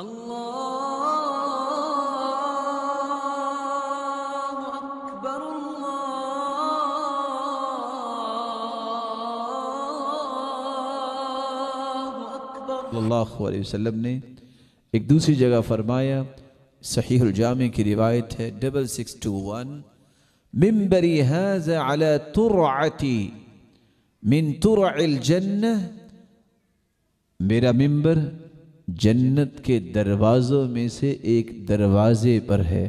الله أكبر اللہ علیہ وسلم نے ایک دوسری جگہ فرمایا صحیح الجامع کی روایت ہے 6621 ممبری هذا على ترعتی من ترع الجنہ میرا ممبر جنت کے دروازوں میں سے ایک دروازے پر ہے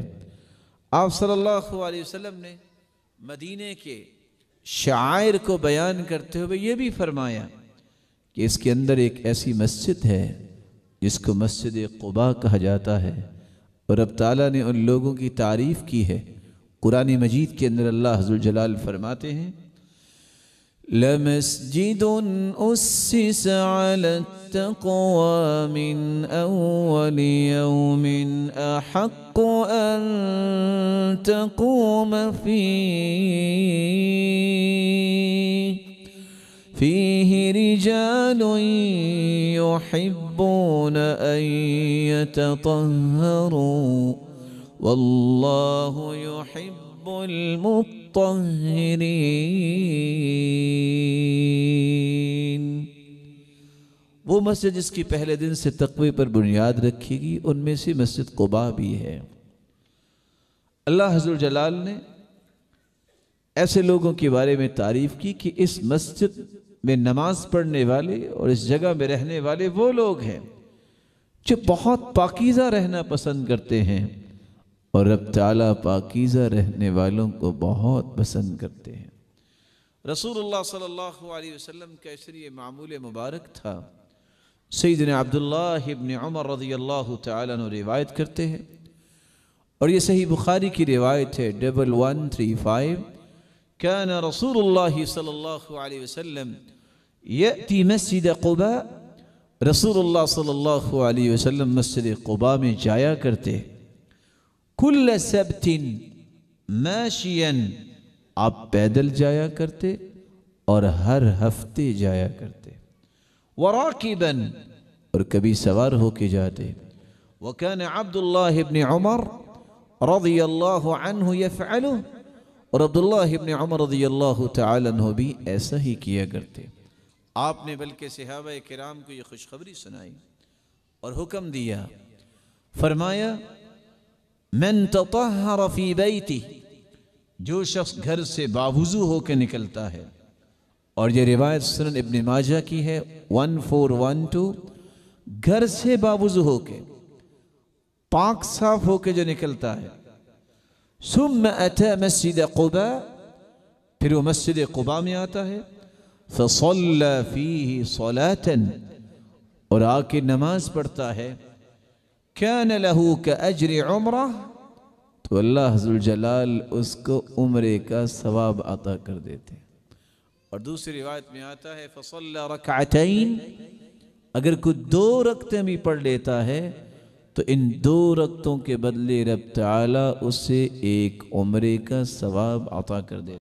آپ صلی اللہ علیہ وسلم نے مدینہ کے شاعر کو بیان کرتے ہوئے یہ بھی فرمایا کہ اس کے اندر ایک ایسی مسجد ہے جس کو مسجد قبا کہا جاتا ہے اور اب تعالیٰ نے ان لوگوں کی تعریف کی ہے قرآن مجید کے اندر اللہ حضر جلال فرماتے ہیں لمسجد أسس على التقوى من أول يوم أحق أن تقوم فيه فيه رجال يحبون أن يتطهروا والله يحب المطهرين وہ مسجد جس کی پہلے دن سے تقوی پر بنیاد رکھی گی ان میں سے مسجد قبا بھی ہے اللہ حضر جلال نے ایسے لوگوں کے بارے میں تعریف کی کہ اس مسجد میں نماز پڑھنے والے اور اس جگہ میں رہنے والے وہ لوگ ہیں جو بہت پاکیزہ رہنا پسند کرتے ہیں اور رب تعالیٰ پاکیزہ رہنے والوں کو بہت پسند کرتے ہیں رسول اللہ صلی اللہ علیہ وسلم کا اس لیے معمول مبارک تھا سعیدن عبداللہ ابن عمر رضی اللہ تعالیٰ نے روایت کرتے ہیں اور یہ صحیح بخاری کی روایت ہے ڈبل ون تھری فائیو كان رسول اللّہ صلی اللہ علیہ وسلم یہ مسجد قباء رسول اللہ صلی اللہ علیہ وسلم مسجد قباء میں جایا کرتے ہیں كل سبت ماشيا آپ پیدل جایا کرتے اور ہر ہفتے جایا کرتے وراقبا اور کبھی سوار ہو کے جاتے وكان عبد الله بن عمر رضي الله عنه يفعله اور عبد الله بن عمر رضي الله تعالى عنه بھی ایسا ہی کیا کرتے آپ نے بلکہ صحابہ کرام کو یہ خوشخبری سنائی اور حکم دیا فرمایا من تطہر فی بیتی جو شخص گھر سے باوضو ہو کے نکلتا ہے اور یہ روایت سنن ابن ماجہ کی ہے ون فور ون ٹو گھر سے باوضو ہو کے پاک صاف ہو کے جو نکلتا ہے ثم اتا مسجد قبا پھر وہ مسجد قبا میں آتا ہے فصلا فیہ صلاتا اور آ کے نماز پڑھتا ہے كان له كأجر عمره تو اللہ حضر الجلال اس کو عمرے کا ثواب عطا کر دیتے اور دوسری روایت میں آتا ہے فصلى ركعتين اگر کوئی دو رکعتیں بھی پڑھ لیتا ہے تو ان دو رکعتوں کے بدلے رب تعالی اسے ایک عمرے کا ثواب عطا کر دیتا